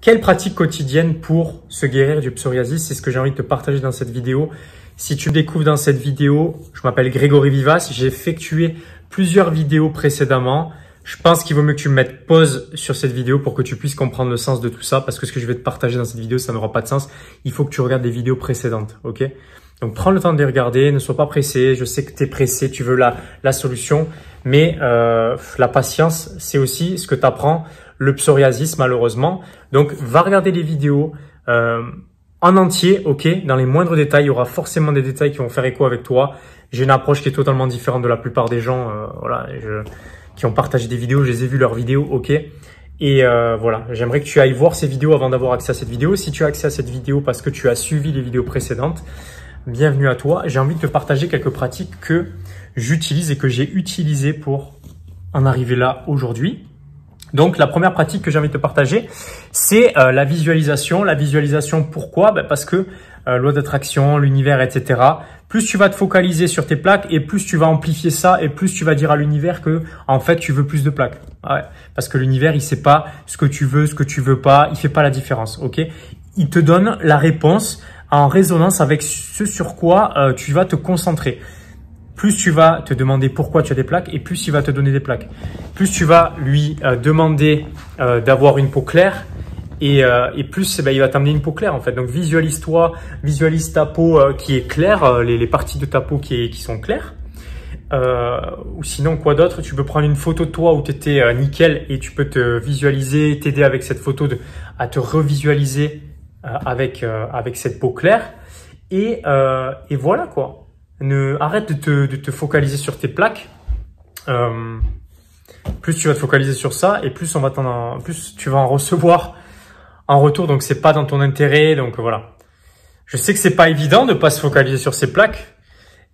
Quelle pratique quotidienne pour se guérir du psoriasis C'est ce que j'ai envie de te partager dans cette vidéo. Si tu découvres dans cette vidéo, je m'appelle Grégory Vivas, j'ai effectué plusieurs vidéos précédemment. Je pense qu'il vaut mieux que tu me mettes pause sur cette vidéo pour que tu puisses comprendre le sens de tout ça, parce que ce que je vais te partager dans cette vidéo, ça n'aura pas de sens. Il faut que tu regardes des vidéos précédentes, ok Donc prends le temps de les regarder, ne sois pas pressé. Je sais que tu es pressé, tu veux la, la solution, mais euh, la patience, c'est aussi ce que tu apprends le psoriasis malheureusement. Donc va regarder les vidéos euh, en entier, ok, dans les moindres détails, il y aura forcément des détails qui vont faire écho avec toi. J'ai une approche qui est totalement différente de la plupart des gens euh, voilà, qui ont partagé des vidéos, je les ai vus leurs vidéos, ok. Et euh, voilà, j'aimerais que tu ailles voir ces vidéos avant d'avoir accès à cette vidéo. Si tu as accès à cette vidéo parce que tu as suivi les vidéos précédentes, bienvenue à toi. J'ai envie de te partager quelques pratiques que j'utilise et que j'ai utilisées pour en arriver là aujourd'hui. Donc la première pratique que j'ai envie de te partager, c'est euh, la visualisation. La visualisation, pourquoi ben, Parce que euh, loi d'attraction, l'univers, etc. Plus tu vas te focaliser sur tes plaques et plus tu vas amplifier ça et plus tu vas dire à l'univers que en fait tu veux plus de plaques. Ah parce que l'univers il sait pas ce que tu veux, ce que tu veux pas, il fait pas la différence. Ok Il te donne la réponse en résonance avec ce sur quoi euh, tu vas te concentrer plus tu vas te demander pourquoi tu as des plaques et plus il va te donner des plaques. Plus tu vas lui euh, demander euh, d'avoir une peau claire et, euh, et plus eh ben, il va t'amener une peau claire en fait. Donc visualise-toi, visualise ta peau qui est claire, les, parties de ta peau qui, qui sont claires. ou sinon quoi d'autre Tu peux prendre une photo de toi où tu étais nickel et tu peux te visualiser, t'aider avec cette photo de, à te revisualiser avec, avec cette peau claire. Et, et voilà quoi ne, arrête de te, de te focaliser sur tes plaques. Euh, plus tu vas te focaliser sur ça et plus on va en, plus tu vas en recevoir en retour. Donc c'est pas dans ton intérêt. Donc voilà. Je sais que c'est pas évident de pas se focaliser sur ces plaques,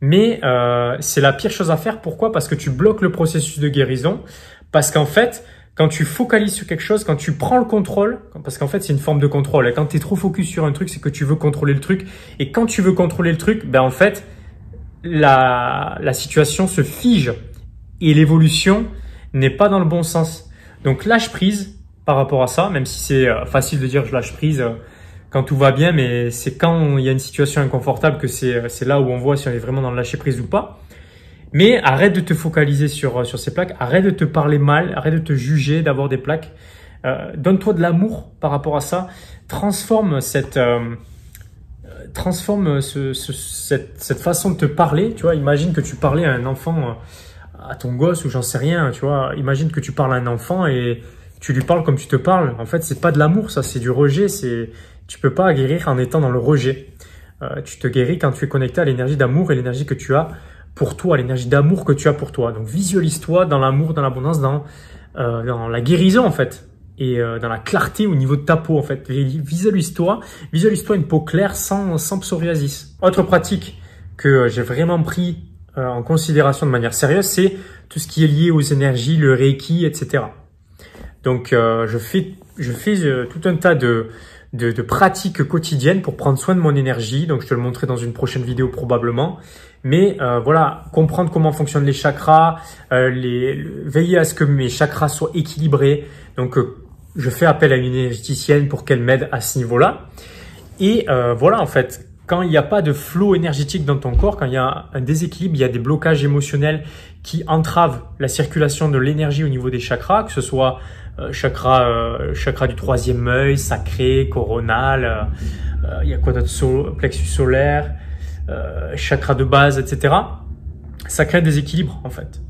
mais euh, c'est la pire chose à faire. Pourquoi Parce que tu bloques le processus de guérison. Parce qu'en fait, quand tu focalises sur quelque chose, quand tu prends le contrôle, parce qu'en fait c'est une forme de contrôle, et quand tu es trop focus sur un truc, c'est que tu veux contrôler le truc, et quand tu veux contrôler le truc, ben en fait, la, la situation se fige et l'évolution n'est pas dans le bon sens. Donc lâche prise par rapport à ça, même si c'est euh, facile de dire je lâche prise euh, quand tout va bien, mais c'est quand il y a une situation inconfortable que euh, c'est là où on voit si on est vraiment dans le lâcher prise ou pas. Mais arrête de te focaliser sur, sur ces plaques, arrête de te parler mal, arrête de te juger d'avoir des plaques. Donne-toi de l'amour par rapport à ça. Transforme cette transforme cette, façon de te parler. Tu vois, imagine que tu parlais à un enfant, euh, à ton gosse ou j'en sais rien. Tu vois, imagine que tu parles à un enfant et tu lui parles comme tu te parles. En fait, c'est pas de l'amour, ça, c'est du rejet. C'est tu peux pas guérir en étant dans le rejet. Euh, tu te guéris quand tu es connecté à l'énergie d'amour et l'énergie que tu as pour toi, l'énergie d'amour que tu as pour toi. Donc visualise-toi dans l'amour, dans l'abondance, dans, euh, dans la guérison en fait et euh, dans la clarté au niveau de ta peau en fait. Visualise-toi, visualise-toi une peau claire sans, sans psoriasis. Autre pratique que euh, j'ai vraiment pris euh, en considération de manière sérieuse, c'est tout ce qui est lié aux énergies, le reiki, etc. Donc je fais, je fais tout un tas de, de, pratiques quotidiennes pour prendre soin de mon énergie. Donc je te le montrerai dans une prochaine vidéo probablement. Mais voilà, comprendre comment fonctionnent les chakras, les, veiller à ce que mes chakras soient équilibrés. Donc je fais appel à une énergéticienne pour qu'elle m'aide à ce niveau-là. Et euh, voilà, en fait, quand il n'y a pas de flot énergétique dans ton corps, quand il y a un déséquilibre, il y a des blocages émotionnels qui entravent la circulation de l'énergie au niveau des chakras, que ce soit euh, chakra, euh, chakra du troisième œil, sacré, coronal, euh, il y a quoi d'autre, plexus solaire, chakra de base, etc. Ça crée un déséquilibre en fait.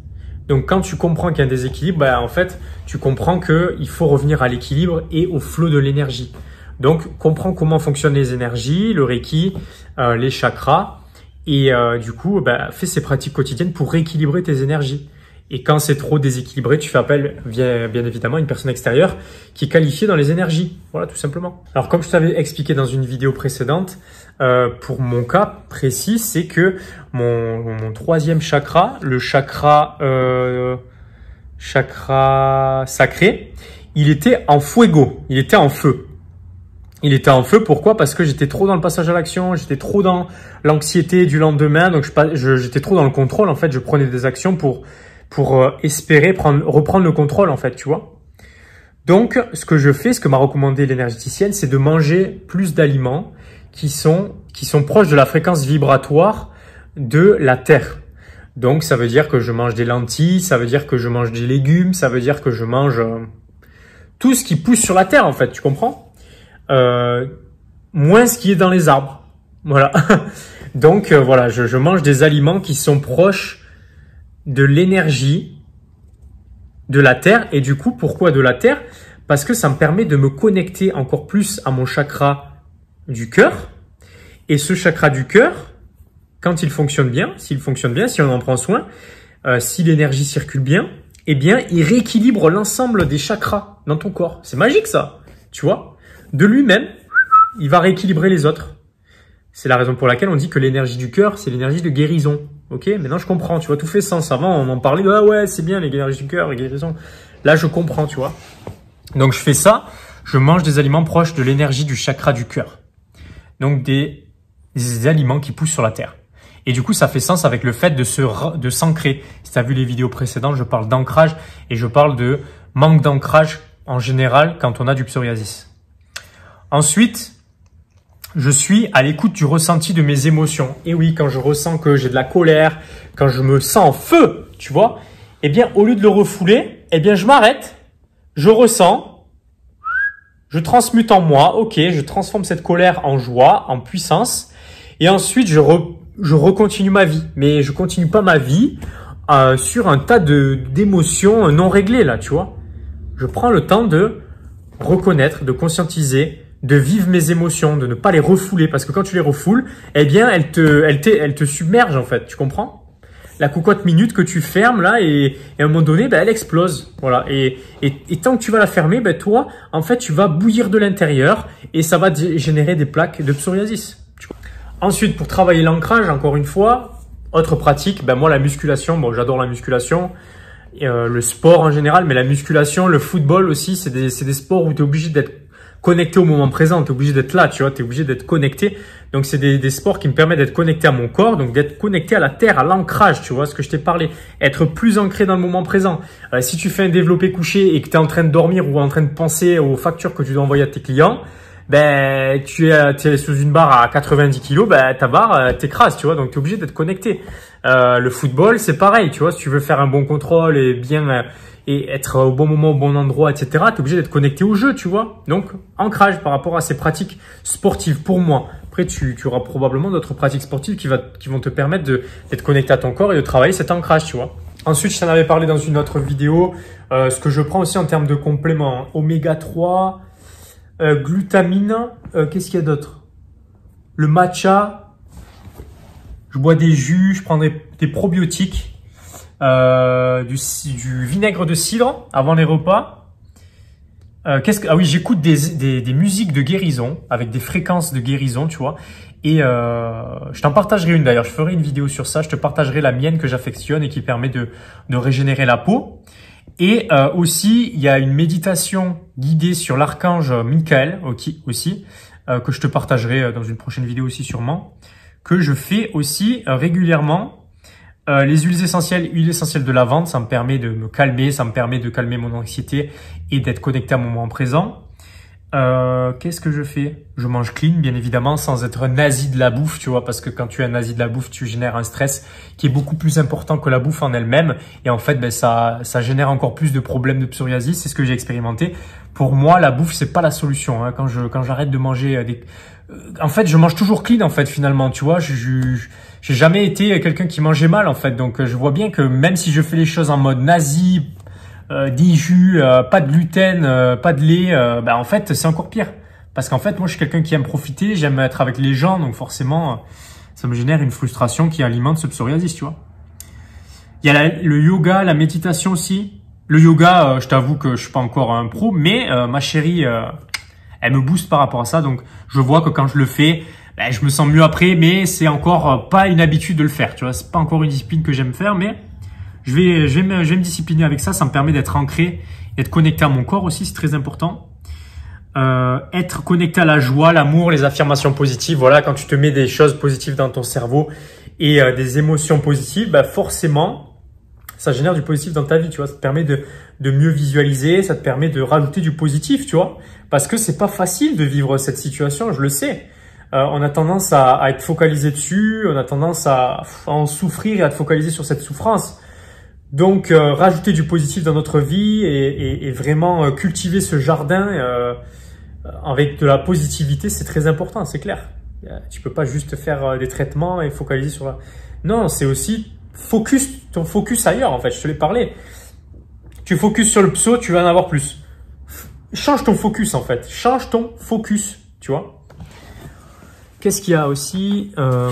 Donc quand tu comprends qu'il y a un déséquilibre, bah, en fait, tu comprends qu'il faut revenir à l'équilibre et au flot de l'énergie. Donc comprends comment fonctionnent les énergies, le Reiki, euh, les chakras, et euh, du coup, bah, fais ces pratiques quotidiennes pour rééquilibrer tes énergies. Et quand c'est trop déséquilibré, tu fais appel, bien évidemment, à une personne extérieure qui est qualifiée dans les énergies. Voilà, tout simplement. Alors, comme je t'avais expliqué dans une vidéo précédente, euh, pour mon cas précis, c'est que mon, troisième chakra, le chakra, euh, chakra sacré, il était en fuego, il était en feu. Il était en feu, pourquoi Parce que j'étais trop dans le passage à l'action, j'étais trop dans l'anxiété du lendemain, donc j'étais trop dans le contrôle, en fait, je prenais des actions pour pour euh, espérer reprendre le contrôle en fait, tu vois. Donc, ce que je fais, ce que m'a recommandé l'énergéticienne, c'est de manger plus d'aliments qui sont, qui sont proches de la fréquence vibratoire de la terre. Donc, ça veut dire que je mange des lentilles, ça veut dire que je mange des légumes, ça veut dire que je mange euh, tout ce qui pousse sur la terre, en fait, tu comprends euh, Moins ce qui est dans les arbres. Voilà. Donc, voilà, je, mange des aliments qui sont proches de l'énergie de la Terre. Et du coup, pourquoi de la Terre Parce que ça me permet de me connecter encore plus à mon chakra du cœur. Et ce chakra du cœur, quand il fonctionne bien, s'il fonctionne bien, si on en prend soin, euh, si l'énergie circule bien, eh bien, il rééquilibre l'ensemble des chakras dans ton corps. C'est magique ça, tu vois De lui-même, il va rééquilibrer les autres. C'est la raison pour laquelle on dit que l'énergie du cœur, c'est l'énergie de guérison. Ok, maintenant je comprends, tu vois, tout fait sens. Avant, on en parlait, ah ouais, c'est bien les l'énergie du cœur, guérison. Là, je comprends, tu vois. Donc je fais ça, je mange des aliments proches de l'énergie du chakra du cœur. Donc des, aliments qui poussent sur la terre. Et du coup, ça fait sens avec le fait de se, de s'ancrer. Si tu as vu les vidéos précédentes, je parle d'ancrage et je parle de manque d'ancrage en général quand on a du psoriasis. Ensuite, je suis à l'écoute du ressenti de mes émotions. Et oui, quand je ressens que j'ai de la colère, quand je me sens en feu, tu vois, eh bien, au lieu de le refouler, eh bien, je m'arrête, je ressens, je transmute en moi, ok, je transforme cette colère en joie, en puissance, et ensuite, je, je recontinue ma vie. Mais je continue pas ma vie euh, sur un tas de d'émotions non réglées, là, tu vois. Je prends le temps de reconnaître, de conscientiser, de vivre mes émotions, de ne pas les refouler, parce que quand tu les refoules, eh bien, elles te, elles te, elles te submergent en fait, tu comprends La cocotte minute que tu fermes là, et, à un moment donné, ben, elle explose, voilà. Et, et, tant que tu vas la fermer, ben, toi, en fait, tu vas bouillir de l'intérieur, et ça va générer des plaques de psoriasis. Ensuite, pour travailler l'ancrage, encore une fois, autre pratique, ben moi la musculation, bon j'adore la musculation, euh, le sport en général, mais la musculation, le football aussi, c'est des, des sports où tu es obligé d'être connecté au moment présent, tu es obligé d'être là, tu vois, tu es obligé d'être connecté. Donc c'est des, des, sports qui me permettent d'être connecté à mon corps, donc d'être connecté à la terre, à l'ancrage, tu vois, ce que je t'ai parlé, être plus ancré dans le moment présent. Euh, si tu fais un développé couché et que tu es en train de dormir ou en train de penser aux factures que tu dois envoyer à tes clients, ben tu es, es sous une barre à 90 kilos, ben ta barre euh, t'écrase, tu vois, donc tu es obligé d'être connecté. Euh, le football, c'est pareil, tu vois, si tu veux faire un bon contrôle et bien euh, et être au bon moment, au bon endroit, etc. Tu es obligé d'être connecté au jeu, tu vois. Donc, ancrage par rapport à ces pratiques sportives pour moi. Après, tu, tu auras probablement d'autres pratiques sportives qui, va, qui vont te permettre d'être connecté à ton corps et de travailler cet ancrage, tu vois. Ensuite, je t'en avais parlé dans une autre vidéo, euh, ce que je prends aussi en termes de compléments, oméga 3, euh, glutamine, euh, qu'est-ce qu'il y a d'autre Le matcha, je bois des jus, je prends des probiotiques, euh, du, du, vinaigre de cidre avant les repas. Euh, que ah oui j'écoute des, musiques de guérison avec des fréquences de guérison tu vois et euh, je t'en partagerai une d'ailleurs je ferai une vidéo sur ça je te partagerai la mienne que j'affectionne et qui permet de, régénérer la peau et euh, aussi, il y a une méditation guidée sur l'archange Michael aussi, que je te partagerai dans une prochaine vidéo aussi sûrement, que je fais aussi régulièrement euh, les huiles essentielles, huile essentielle de lavande, ça me permet de me calmer, ça me permet de calmer mon anxiété et d'être connecté à mon moment présent. Euh, qu'est-ce que je fais Je mange clean, bien évidemment, sans être nazi de la bouffe, tu vois, parce que quand tu es un nazi de la bouffe, tu génères un stress qui est beaucoup plus important que la bouffe en elle-même. Et en fait, ben, ça, ça génère encore plus de problèmes de psoriasis. C'est ce que j'ai expérimenté. Pour moi, la bouffe, c'est pas la solution. Hein. Quand je quand j'arrête de manger euh, des euh, en fait, je mange toujours clean, en fait, finalement, tu vois. Je, j'ai jamais été quelqu'un qui mangeait mal, en fait. Donc, euh, je vois bien que même si je fais les choses en mode nazi, euh, jus, euh, pas de gluten, pas de lait, bah, en fait, c'est encore pire. Parce qu'en fait, moi, je suis quelqu'un qui aime profiter, j'aime être avec les gens, donc forcément, ça me génère une frustration qui alimente ce psoriasis, tu vois. Il y a le yoga, la méditation aussi. Le yoga, je t'avoue que je suis pas encore un pro, mais ma chérie elle me booste par rapport à ça. Donc, je vois que quand je le fais, ben, je me sens mieux après, mais c'est encore euh, pas une habitude de le faire. Tu vois, c'est pas encore une discipline que j'aime faire, mais je vais, je vais, me, je me discipliner avec ça. Ça me permet d'être ancré, d'être connecté à mon corps aussi, c'est très important. Euh, être connecté à la joie, l'amour, les affirmations positives. Voilà, quand tu te mets des choses positives dans ton cerveau et euh, des émotions positives, ben, forcément, ça génère du positif dans ta vie, tu vois. Ça te permet de, de mieux visualiser, ça te permet de rajouter du positif, tu vois. Parce que c'est pas facile de vivre cette situation, je le sais. Euh, on a tendance à, à, être focalisé dessus, on a tendance à, en souffrir et à te focaliser sur cette souffrance. Donc, euh, rajouter du positif dans notre vie et, et, vraiment euh, cultiver ce jardin avec de la positivité, c'est très important, c'est clair. Tu peux pas juste faire des traitements et focaliser sur la... Non, c'est aussi focus ton focus ailleurs, en fait. Je te l'ai parlé. Tu focus sur le pso, tu vas en avoir plus. Change ton focus, en fait. Change ton focus, tu vois. Qu'est-ce qu'il y a aussi euh...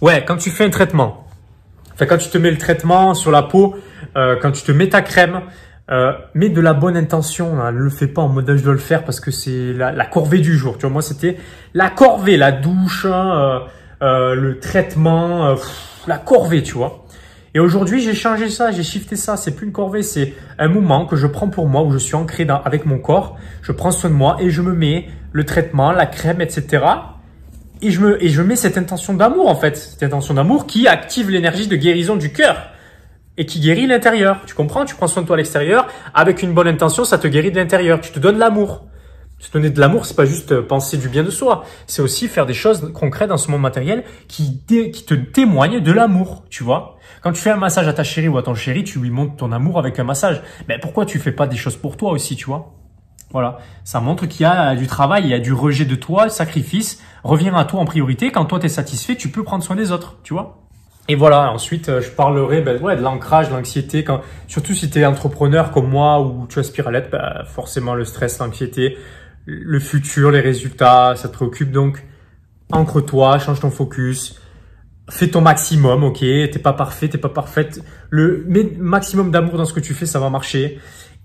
Ouais, quand tu fais un traitement, enfin, quand tu te mets le traitement sur la peau, euh, quand tu te mets ta crème, euh, mets de la bonne intention. Hein. ne Le fais pas en mode je dois le faire parce que c'est la, corvée du jour. Tu vois, moi, c'était la corvée, la douche, hein, euh, euh, le traitement la corvée, tu vois. Et aujourd'hui, j'ai changé ça, j'ai shifté ça. C'est plus une corvée, c'est un moment que je prends pour moi où je suis ancré avec mon corps. Je prends soin de moi et je me mets le traitement, la crème, etc. Et je me, et je mets cette intention d'amour, en fait. Cette intention d'amour qui active l'énergie de guérison du cœur et qui guérit l'intérieur. Tu comprends? Tu prends soin de toi à l'extérieur. Avec une bonne intention, ça te guérit de l'intérieur. Tu te donnes l'amour. Se donner de l'amour, c'est pas juste euh, penser du bien de soi, c'est aussi faire des choses concrètes dans ce monde matériel qui, te témoignent de l'amour, tu vois. Quand tu fais un massage à ta chérie ou à ton chéri, tu lui montres ton amour avec un massage. Mais pourquoi tu fais pas des choses pour toi aussi, tu vois Voilà, ça montre qu'il y a euh, du travail, il y a du rejet de toi, sacrifice. Reviens à toi en priorité. Quand toi t'es satisfait, tu peux prendre soin des autres, tu vois. Et voilà, ensuite euh, je parlerai ben, ouais, de l'ancrage, de l'anxiété, surtout si tu es entrepreneur comme moi ou tu aspires à l'être, ben, forcément le stress, l'anxiété, le futur, les résultats, ça te préoccupe. Donc, ancre-toi, change ton focus, fais ton maximum, ok T'es pas parfait, t'es pas parfaite. Le maximum d'amour dans ce que tu fais, ça va marcher.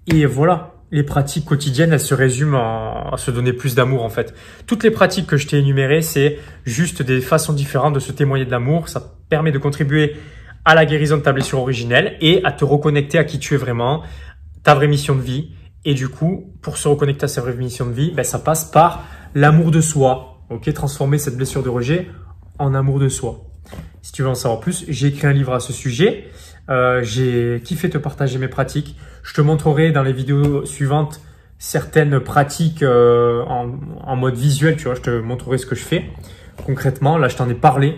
Et voilà, les pratiques quotidiennes, elles se résument à, se donner plus d'amour en fait. Toutes les pratiques que je t'ai énumérées, c'est juste des façons différentes de se témoigner de l'amour. Ça permet de contribuer à la guérison de ta blessure originelle et à te reconnecter à qui tu es vraiment, ta vraie mission de vie et du coup, pour se reconnecter à sa vraie mission de vie, ben, ça passe par l'amour de soi. Ok, transformer cette blessure de rejet en amour de soi. Si tu veux en savoir plus, j'ai écrit un livre à ce sujet. Euh, j'ai kiffé te partager mes pratiques. Je te montrerai dans les vidéos suivantes certaines pratiques euh, en, en, mode visuel. Tu vois, je te montrerai ce que je fais concrètement. Là, je t'en ai parlé.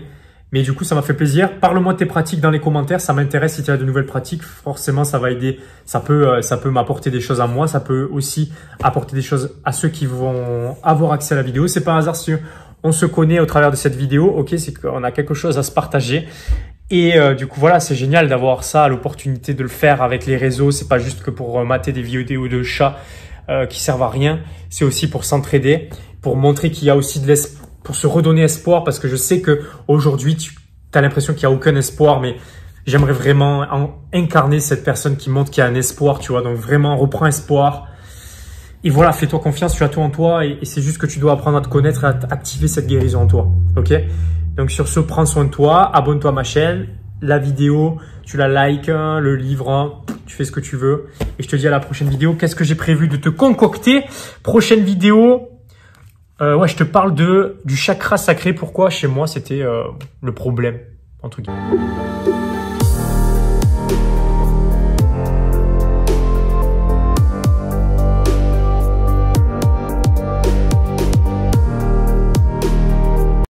Mais du coup, ça m'a fait plaisir. Parle-moi de tes pratiques dans les commentaires. Ça m'intéresse si tu as de nouvelles pratiques. Forcément, ça va aider. Ça peut, euh, ça peut m'apporter des choses à moi. Ça peut aussi apporter des choses à ceux qui vont avoir accès à la vidéo. C'est pas un hasard si on se connaît au travers de cette vidéo. Ok, c'est qu'on a quelque chose à se partager. Et euh, du coup, voilà, c'est génial d'avoir ça, l'opportunité de le faire avec les réseaux. C'est pas juste que pour euh, mater des vidéos de chats qui servent à rien. C'est aussi pour s'entraider, pour montrer qu'il y a aussi de l'espoir pour se redonner espoir parce que je sais que aujourd'hui tu as l'impression qu'il n'y a aucun espoir, mais j'aimerais vraiment incarner cette personne qui montre qu'il y a un espoir, tu vois. Donc vraiment, reprends espoir. Et voilà, fais-toi confiance, tu as tout en toi et, c'est juste que tu dois apprendre à te connaître à activer cette guérison en toi. Ok Donc sur ce, prends soin de toi, abonne-toi à ma chaîne, la vidéo, tu la likes, hein, le livre, hein, tu fais ce que tu veux. Et je te dis à la prochaine vidéo. Qu'est-ce que j'ai prévu de te concocter Prochaine vidéo, euh, ouais, je te parle de, du chakra sacré. Pourquoi chez moi c'était euh, le problème, tout cas.